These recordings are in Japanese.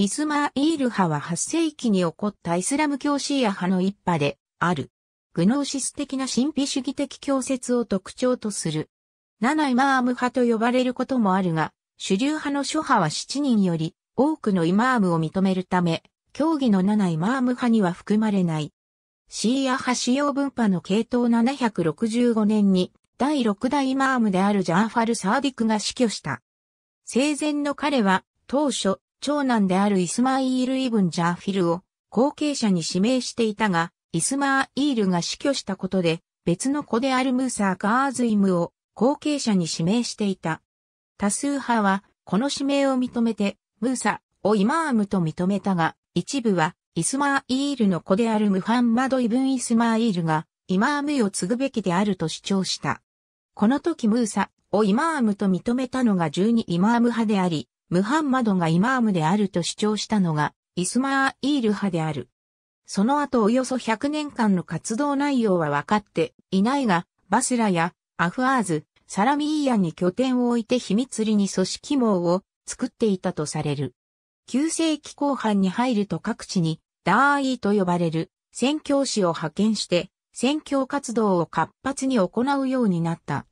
イスマーイール派は8世紀に起こったイスラム教シーア派の一派である。グノーシス的な神秘主義的教説を特徴とする。7イマーム派と呼ばれることもあるが、主流派の諸派は7人より多くのイマームを認めるため、教義の7イマーム派には含まれない。シーア派使用分派の系統765年に第6代イマームであるジャーファル・サーディクが死去した。生前の彼は当初長男であるイスマイール・イブン・ジャーフィルを後継者に指名していたが、イスマイールが死去したことで、別の子であるムーサー・カーズイムを後継者に指名していた。多数派は、この指名を認めて、ムーサをイマームと認めたが、一部は、イスマイールの子であるムハンマド・イブン・イスマイールが、イマームを継ぐべきであると主張した。この時ムーサをイマームと認めたのが12イマーム派であり、ムハンマドがイマームであると主張したのが、イスマーイール派である。その後およそ100年間の活動内容は分かっていないが、バスラやアフアーズ、サラミーヤに拠点を置いて秘密裏に組織網を作っていたとされる。9世紀後半に入ると各地にダーイーと呼ばれる宣教師を派遣して宣教活動を活発に行うようになった。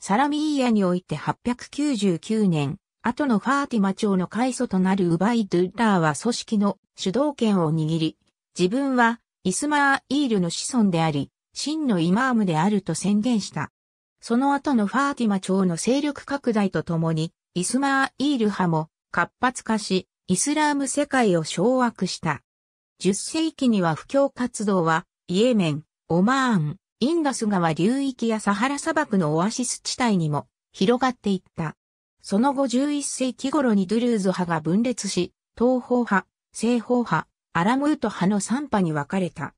サラミーヤにおいて899年、後のファーティマ朝の開祖となるウバイドゥッラーは組織の主導権を握り、自分はイスマーイールの子孫であり、真のイマームであると宣言した。その後のファーティマ朝の勢力拡大とともに、イスマーイール派も活発化し、イスラーム世界を掌握した。10世紀には布教活動は、イエメン、オマーン、インダス川流域やサハラ砂漠のオアシス地帯にも広がっていった。その後11世紀頃にドゥルーズ派が分裂し、東方派、西方派、アラムート派の3派に分かれた。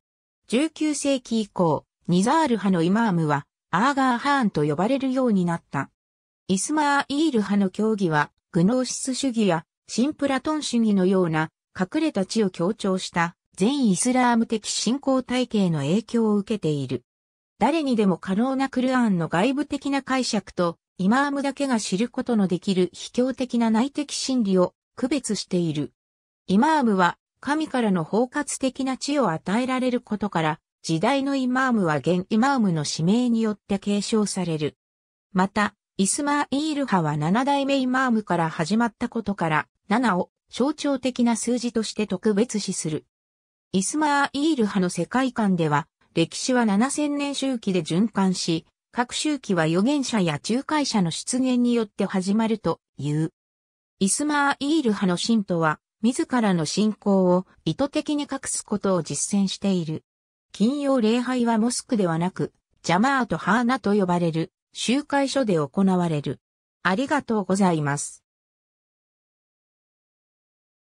19世紀以降、ニザール派のイマームは、アーガーハーンと呼ばれるようになった。イスマーイール派の教義は、グノーシス主義や、シンプラトン主義のような、隠れた地を強調した全イスラーム的信仰体系の影響を受けている。誰にでも可能なクルアンの外部的な解釈とイマームだけが知ることのできる卑怯的な内的真理を区別している。イマームは神からの包括的な地を与えられることから、時代のイマームは現イマームの指名によって継承される。また、イスマーイール派は7代目イマームから始まったことから、7を象徴的な数字として特別視する。イスマーイール派の世界観では、歴史は7000年周期で循環し、各周期は預言者や仲介者の出現によって始まるという。イスマーイール派の信徒は、自らの信仰を意図的に隠すことを実践している。金曜礼拝はモスクではなく、ジャマーとハーナと呼ばれる、集会所で行われる。ありがとうございます。